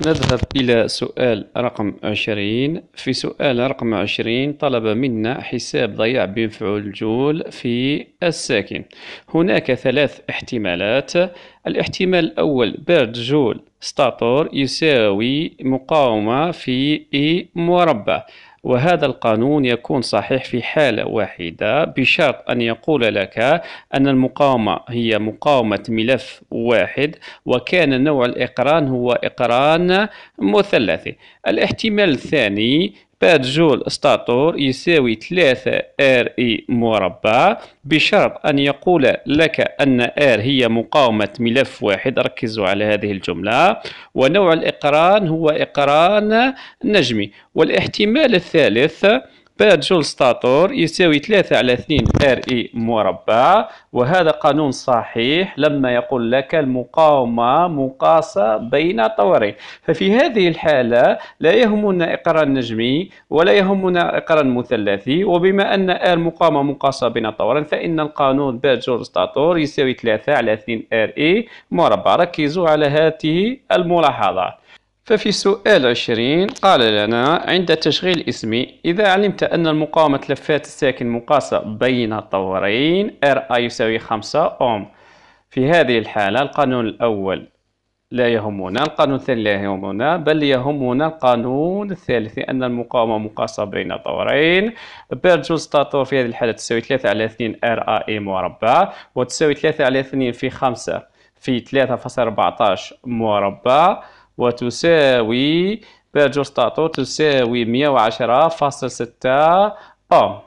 نذهب إلى سؤال رقم عشرين في سؤال رقم عشرين طلب منا حساب ضياع بمفعول جول في الساكن هناك ثلاث احتمالات الاحتمال الأول برد جول ستاتور يساوي مقاومة في إي مربع وهذا القانون يكون صحيح في حالة واحدة بشرط أن يقول لك أن المقاومة هي مقاومة ملف واحد وكان نوع الإقران هو إقران مثلثي الاحتمال الثاني باد جول ستاتور يساوي 3 ار اي مربع بشرط أن يقول لك أن ار هي مقاومة ملف واحد ركزوا على هذه الجملة ونوع الإقران هو إقران نجمي والاحتمال الثالث بير جول ستاتور يساوي 3 على 2 ار اي مربع وهذا قانون صحيح لما يقول لك المقاومة مقاسة بين طورين ففي هذه الحالة لا يهمنا إقرار نجمي ولا يهمنا إقرار مثلثي وبما أن ار مقاومة مقاسة بين طورين فإن القانون بير جول ستاتور يساوي 3 على 2 ار اي مربع ركزوا على هذه الملاحظات ففي سؤال عشرين قال لنا عند تشغيل اسمي إذا علمت أن مقاومة لفات الساكن مقاسة بين طورين I يساوي خمسة أوم في هذه الحالة القانون الأول لا يهمنا القانون الثاني لا يهمنا بل يهمنا القانون الثالث أن المقاومة مقاسة بين طورين بير ستاتور في هذه الحالة تساوي ثلاثة على اثنين ار اي مربع وتساوي ثلاثة على اثنين في خمسة في أربعتاش مربع وتساوي بيرجور ستاتو تساوي مية وعشرة فاصل ستة